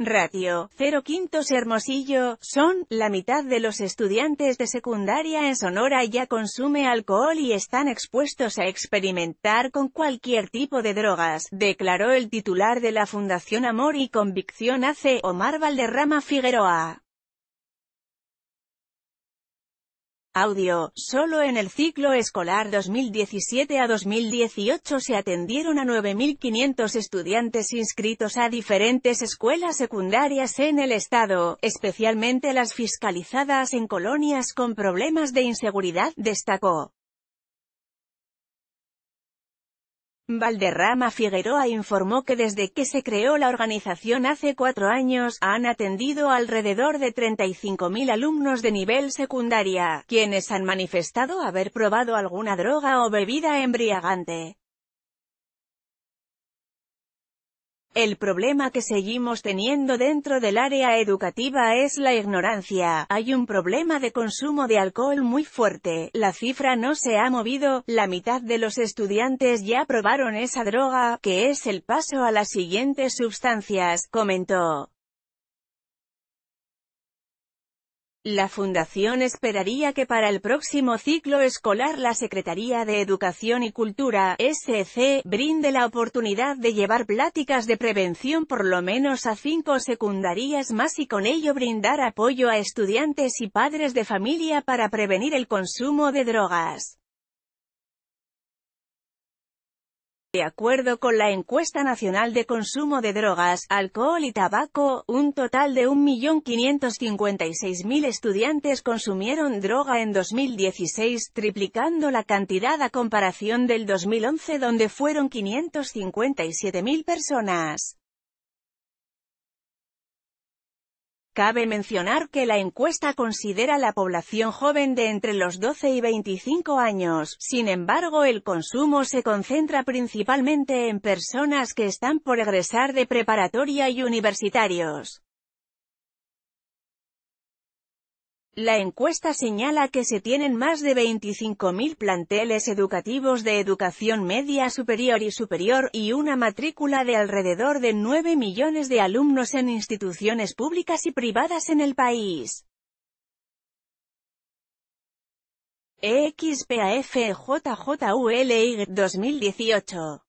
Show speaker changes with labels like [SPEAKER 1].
[SPEAKER 1] Ratio, 0 quintos Hermosillo, son, la mitad de los estudiantes de secundaria en Sonora ya consume alcohol y están expuestos a experimentar con cualquier tipo de drogas, declaró el titular de la Fundación Amor y Convicción AC, Omar Valderrama Figueroa. Audio, solo en el ciclo escolar 2017 a 2018 se atendieron a 9.500 estudiantes inscritos a diferentes escuelas secundarias en el estado, especialmente las fiscalizadas en colonias con problemas de inseguridad, destacó. Valderrama Figueroa informó que desde que se creó la organización hace cuatro años, han atendido alrededor de 35.000 alumnos de nivel secundaria, quienes han manifestado haber probado alguna droga o bebida embriagante. El problema que seguimos teniendo dentro del área educativa es la ignorancia. Hay un problema de consumo de alcohol muy fuerte, la cifra no se ha movido, la mitad de los estudiantes ya probaron esa droga, que es el paso a las siguientes sustancias, comentó. La Fundación esperaría que para el próximo ciclo escolar la Secretaría de Educación y Cultura, SC, brinde la oportunidad de llevar pláticas de prevención por lo menos a cinco secundarias más y con ello brindar apoyo a estudiantes y padres de familia para prevenir el consumo de drogas. De acuerdo con la Encuesta Nacional de Consumo de Drogas, Alcohol y Tabaco, un total de 1.556.000 estudiantes consumieron droga en 2016, triplicando la cantidad a comparación del 2011 donde fueron 557.000 personas. Cabe mencionar que la encuesta considera la población joven de entre los 12 y 25 años, sin embargo el consumo se concentra principalmente en personas que están por egresar de preparatoria y universitarios. La encuesta señala que se tienen más de 25.000 planteles educativos de educación media superior y superior, y una matrícula de alrededor de 9 millones de alumnos en instituciones públicas y privadas en el país. 2018 e